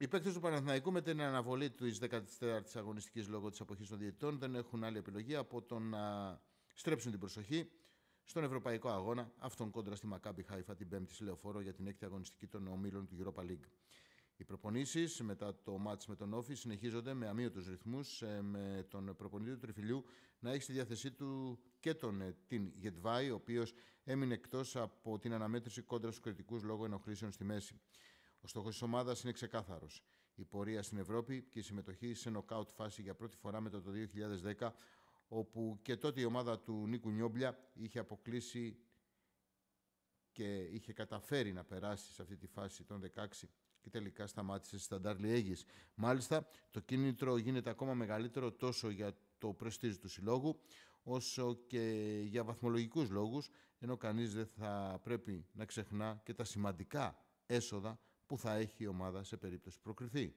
Οι παίκτες του Παναθηναϊκού με την αναβολή του 14η αγωνιστικής λόγω της αποχής των διαιτητών δεν έχουν άλλη επιλογή από το να στρέψουν την προσοχή στον ευρωπαϊκό αγώνα, αυτόν κόντρα στη Μακάμπι Χάιφα την 5η λεωφόρο για την 6η αγωνιστική των ομίλων του Europa League. Οι προπονήσεις μετά το μάτς με τον Όφη συνεχίζονται με αμύωτους ρυθμούς, ε, με τον προπονητή του Τριφυλιού να έχει στη διάθεσή του και τον ε, Τιν Γετβάη, ο οποίος έμεινε εκτός από την αναμέτρηση κόντρα στους κριτικούς λόγω ενοχλήσεων στη μέση. Ο στόχος της ομάδας είναι ξεκάθαρος. Η πορεία στην Ευρώπη και η συμμετοχή σε νοκάουτ φάση για πρώτη φορά μετά το 2010, όπου και τότε η ομάδα του Νίκου Νιόμπλια είχε αποκλείσει και είχε καταφέρει να περάσει σε αυτή τη φάση των 16 και τελικά σταμάτησε στα Ντάρλι Αίγης. Μάλιστα, το κίνητρο γίνεται ακόμα μεγαλύτερο τόσο για το πρεστίζ του συλλόγου, όσο και για βαθμολογικούς λόγους, ενώ κανείς δεν θα πρέπει να ξεχνά και τα σημαντικά έσοδα που θα έχει η ομάδα σε περίπτωση προκριθεί.